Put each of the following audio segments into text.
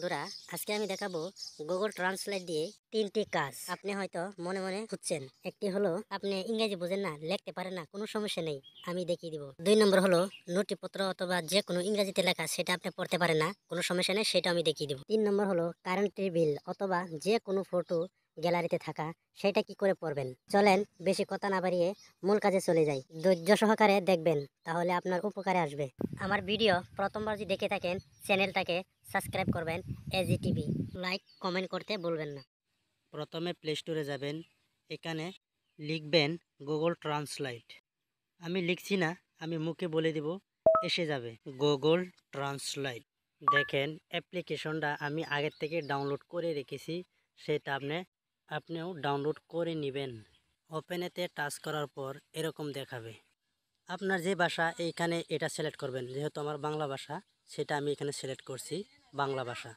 বন্ধুরা আজকে আমি দেখাবো গুগল ট্রান্সলেট দিয়ে তিনটি কাজ আপনি হয়তো মনে মনে খুঁজছেন একটি হলো আপনি ইংরেজি বোঝেন না লিখতে পারেন না কোনো সমস্যা নেই আমি দেখিয়ে দিব দুই নম্বর হলো নথিপত্র অথবা যে কোনো ইংরেজিতে লেখা সেটা আপনি পড়তে পারেন না কোনো সমস্যা নেই সেটা আমি দেখিয়ে দিব তিন নম্বর হলো কারেন্টের বিল অথবা যে কোনো ফটো গ্যালারিতে থাকা সেটা কি করে পড়বেন চলেন বেশি কথা না বাড়িয়ে মূল কাজে চলে যাই ধৈর্য সহকারে দেখবেন তাহলে আপনার উপকারে আসবে আমার ভিডিও প্রথমবার যদি দেখে থাকেন চ্যানেলটাকে সাবস্ক্রাইব করবেন এজি টিভি লাইক কমেন্ট করতে ভুলবেন না প্রথমে প্লে স্টোরে যাবেন এখানে লিখবেন গুগল ট্রান্সলেট আমি লিখছি না আমি মুখে বলে দিব এসে যাবে গুগল ট্রান্সলেট দেখেন অ্যাপ্লিকেশনটা আমি আগের থেকে ডাউনলোড করে রেখেছি সেটা আপনি আপনিও ডাউনলোড করে নেবেন ওপেনেতে টাচ করার পর এরকম দেখাবে আপনার যে ভাষা এইখানে এটা সিলেক্ট করবেন যেহেতু আমার বাংলা ভাষা সেটা আমি এখানে সিলেক্ট করছি বাংলা ভাষা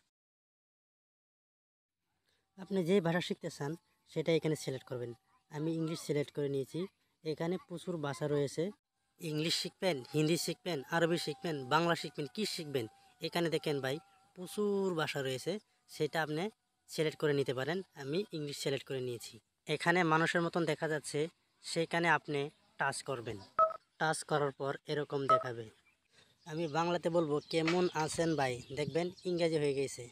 আপনি যে ভাষা শিখতে চান সেটা এখানে সিলেক্ট করবেন আমি ইংলিশ সিলেক্ট করে নিয়েছি এখানে প্রচুর ভাষা রয়েছে ইংলিশ শিখবেন হিন্দি শিখবেন আরবি শিখবেন বাংলা শিখবেন কি শিখবেন এখানে দেখেন ভাই প্রচুর ভাষা রয়েছে সেটা আপনি সিলেক্ট করে নিতে পারেন আমি ইংলিশ সিলেক্ট করে নিয়েছি এখানে মানুষের মতন দেখা যাচ্ছে সেখানে আপনি টাচ করবেন টাচ করার পর এরকম দেখাবে আমি বাংলাতে বলবো কেমন আছেন ভাই দেখবেন ইংরাজি হয়ে গেছে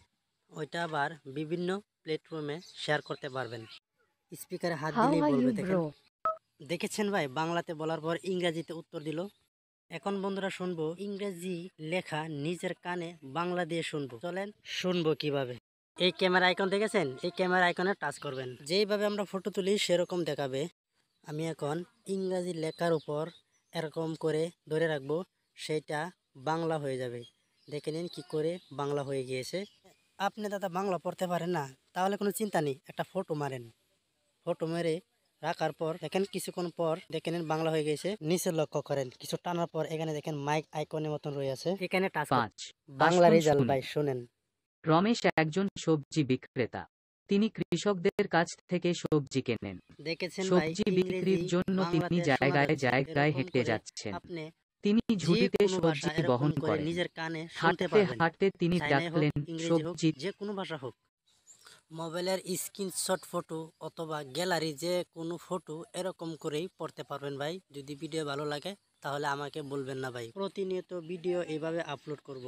ওইটা আবার বিভিন্ন প্ল্যাটফর্মে শেয়ার করতে পারবেন স্পিকারে হাত দিলে বলবে দেখেন দেখেছেন ভাই বাংলাতে বলার পর ইংরাজিতে উত্তর দিল এখন বন্ধুরা শুনবো ইংরেজি লেখা নিজের কানে বাংলা দিয়ে শুনবো চলেন শুনবো কিভাবে এই ক্যামেরা আইকন দেখেছেন এই ক্যামেরা আইকনে টাচ করবেন যেইভাবে আমরা ফটো তুলি সেরকম দেখাবে আমি এখন ইংরাজি লেখার উপর এরকম করে ধরে রাখবো সেটা বাংলা হয়ে যাবে দেখে নিন কী করে বাংলা হয়ে গিয়েছে আপনি দাদা বাংলা পড়তে পারেন না তাহলে কোনো চিন্তা নেই একটা ফটো মারেন ফটো মেরে রাখার পর দেখেন কিছুক্ষণ পর দেখে নিন বাংলা হয়ে গেছে নিচে লক্ষ্য করেন কিছু টানার পর এখানে দেখেন মাইক আইকনের মতন রয়েছে এখানে টাচ বাংলা রেজাল্ট ভাই শোনেন রমেশ একজন সবজি বিক্রেতা তিনি কৃষকদের কাছ থেকে সবজি কেনেন সবজি বিক্রির জন্য তিনি জায়গায় জায়গায় হেঁটে যাচ্ছেন তিনি ঝুড়িতে সবজি বহন করেন হাঁটতে হাঁটতে তিনি ডাকলেন সবজি যে কোনো ভাষা হোক মোবাইলের স্ক্রিনশট ফটো অথবা গ্যালারি যে কোনো ফটো এরকম করেই পড়তে পারবেন ভাই যদি ভিডিও ভালো লাগে তাহলে আমাকে বলবেন না ভাই প্রতিনিয়ত ভিডিও এইভাবে আপলোড করব।